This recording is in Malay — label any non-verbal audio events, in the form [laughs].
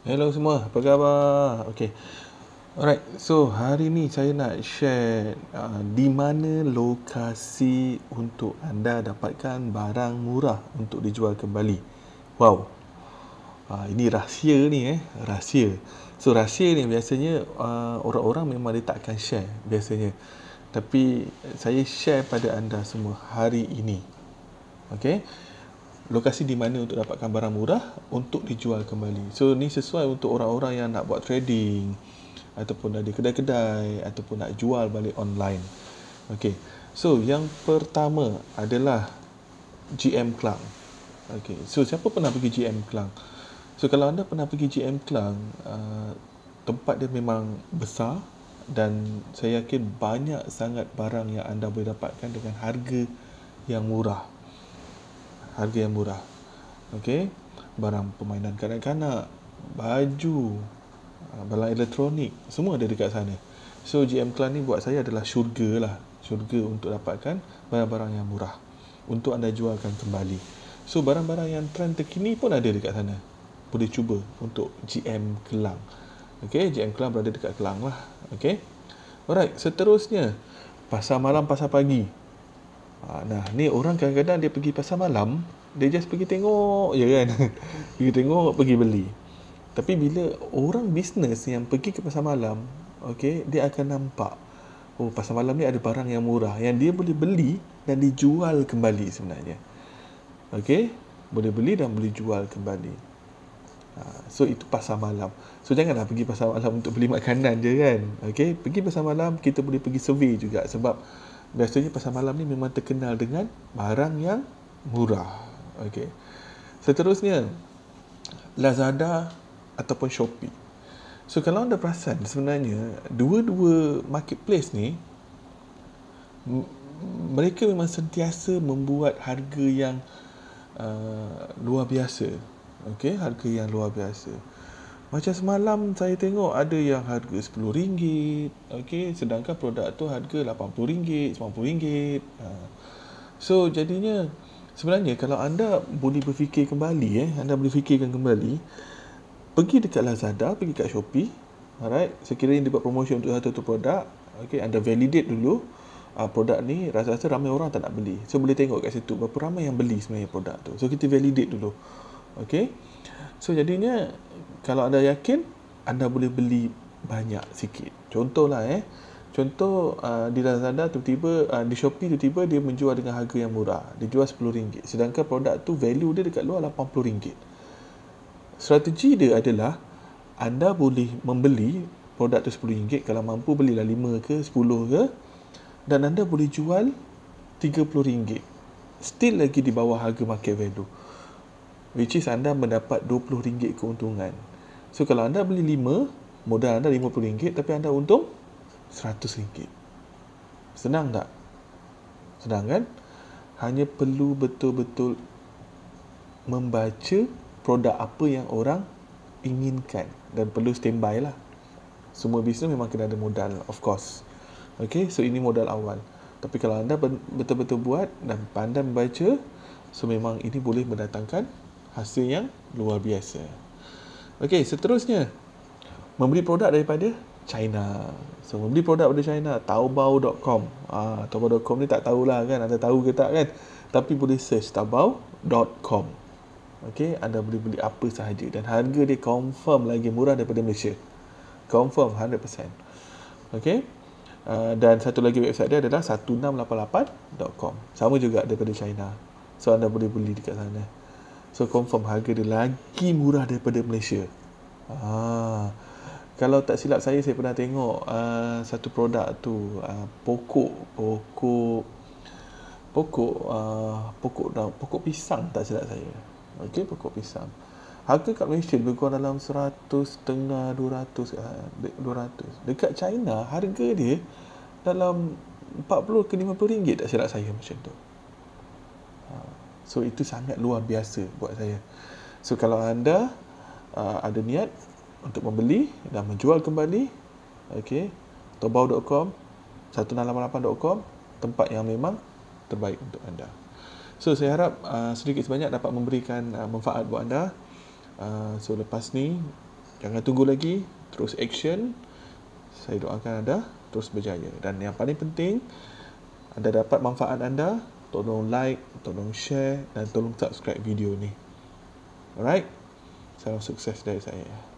Hello semua, apa khabar? Okay. Alright, so hari ni saya nak share uh, di mana lokasi untuk anda dapatkan barang murah untuk dijual kembali. Wow. Uh, ini rahsia ni eh, rahsia. So rahsia ni biasanya uh, orang-orang memang dia tak akan share biasanya. Tapi saya share pada anda semua hari ini. Okay lokasi di mana untuk dapatkan barang murah untuk dijual kembali. So ni sesuai untuk orang-orang yang nak buat trading ataupun ada kedai-kedai ataupun nak jual balik online. Okey. So yang pertama adalah GM Klang. Okey. So siapa pernah pergi GM Klang? So kalau anda pernah pergi GM Klang, uh, tempat dia memang besar dan saya yakin banyak sangat barang yang anda boleh dapatkan dengan harga yang murah harga yang murah. Okey, barang permainan kanak-kanak, baju, ah, barang elektronik, semua ada dekat sana. So GM Klan ni buat saya adalah syurga lah. Syurga untuk dapatkan barang-barang yang murah untuk anda jualkan kembali. So barang-barang yang trend terkini pun ada dekat sana. Boleh cuba untuk GM Kelang. Okey, GM Kelang berada dekat Kelang lah. Okey. Alright, seterusnya pasar malam pasar pagi. Ah, nah, ni orang kadang-kadang dia pergi pasar malam, dia just pergi tengok je kan. [laughs] pergi tengok, pergi beli. Tapi bila orang bisnes yang pergi ke pasar malam, okay, dia akan nampak, oh pasar malam ni ada barang yang murah, yang dia boleh beli dan dijual kembali sebenarnya. Okay, boleh beli dan boleh jual kembali. Ah, so, itu pasar malam. So, janganlah pergi pasar malam untuk beli makanan je kan. Okay, pergi pasar malam, kita boleh pergi survey juga sebab biasanya pasar malam ni memang terkenal dengan barang yang murah. Okey. Seterusnya Lazada ataupun Shopee. So kalau anda perasan sebenarnya dua-dua marketplace ni mereka memang sentiasa membuat harga yang uh, luar biasa. Okey, harga yang luar biasa. Macam semalam saya tengok ada yang harga RM10, okay, sedangkan produk tu harga RM80, RM90. Ha. So jadinya sebenarnya kalau anda boleh berfikir kembali, eh, anda boleh fikirkan kembali, pergi dekat Lazada, pergi dekat Shopee, alright, sekiranya dia buat promotion untuk satu tu produk, okay, anda validate dulu, Uh, produk ni rasa-rasa ramai orang tak nak beli so boleh tengok kat situ berapa ramai yang beli sebenarnya produk tu so kita validate dulu okay So jadinya kalau anda yakin anda boleh beli banyak sikit. Contohlah eh. Contoh uh, di Lazada tiba-tiba uh, di Shopee tiba-tiba dia menjual dengan harga yang murah. Dia jual RM10 sedangkan produk tu value dia dekat luar RM80. Strategi dia adalah anda boleh membeli produk tu RM10 kalau mampu belilah 5 ke 10 ke dan anda boleh jual RM30 still lagi di bawah harga market value which is anda mendapat RM20 keuntungan. So kalau anda beli 5, modal anda RM50 tapi anda untung RM100. Senang tak? Senang kan? Hanya perlu betul-betul membaca produk apa yang orang inginkan dan perlu standby lah. Semua bisnes memang kena ada modal, of course. Okay, so ini modal awal. Tapi kalau anda betul-betul buat dan pandai membaca, so memang ini boleh mendatangkan hasil yang luar biasa. Okey, seterusnya membeli produk daripada China. So membeli produk daripada China, taobao.com. Ah, taobao.com ni tak tahulah kan, anda tahu ke tak kan? Tapi boleh search taobao.com. Okey, anda boleh beli apa sahaja dan harga dia confirm lagi murah daripada Malaysia. Confirm 100%. Okey. Uh, dan satu lagi website dia adalah 1688.com. Sama juga daripada China. So anda boleh beli dekat sana. So confirm harga dia lagi murah daripada Malaysia. Ha. Kalau tak silap saya saya pernah tengok uh, satu produk tu uh, pokok pokok pokok uh, pokok daun pokok pisang tak silap saya. Okey pokok pisang. Harga kat Malaysia lebih kurang dalam 100 setengah 200 200. Dekat China harga dia dalam 40 ke 50 ringgit tak silap saya macam tu. So itu sangat luar biasa buat saya. So kalau anda uh, ada niat untuk membeli dan menjual kembali, okay, tobau.com, 1688.com, tempat yang memang terbaik untuk anda. So saya harap uh, sedikit sebanyak dapat memberikan uh, manfaat buat anda. Uh, so lepas ni, jangan tunggu lagi, terus action. Saya doakan anda terus berjaya. Dan yang paling penting, anda dapat manfaat anda tolong like, tolong share dan tolong subscribe video ni. Alright? Salam sukses dari saya.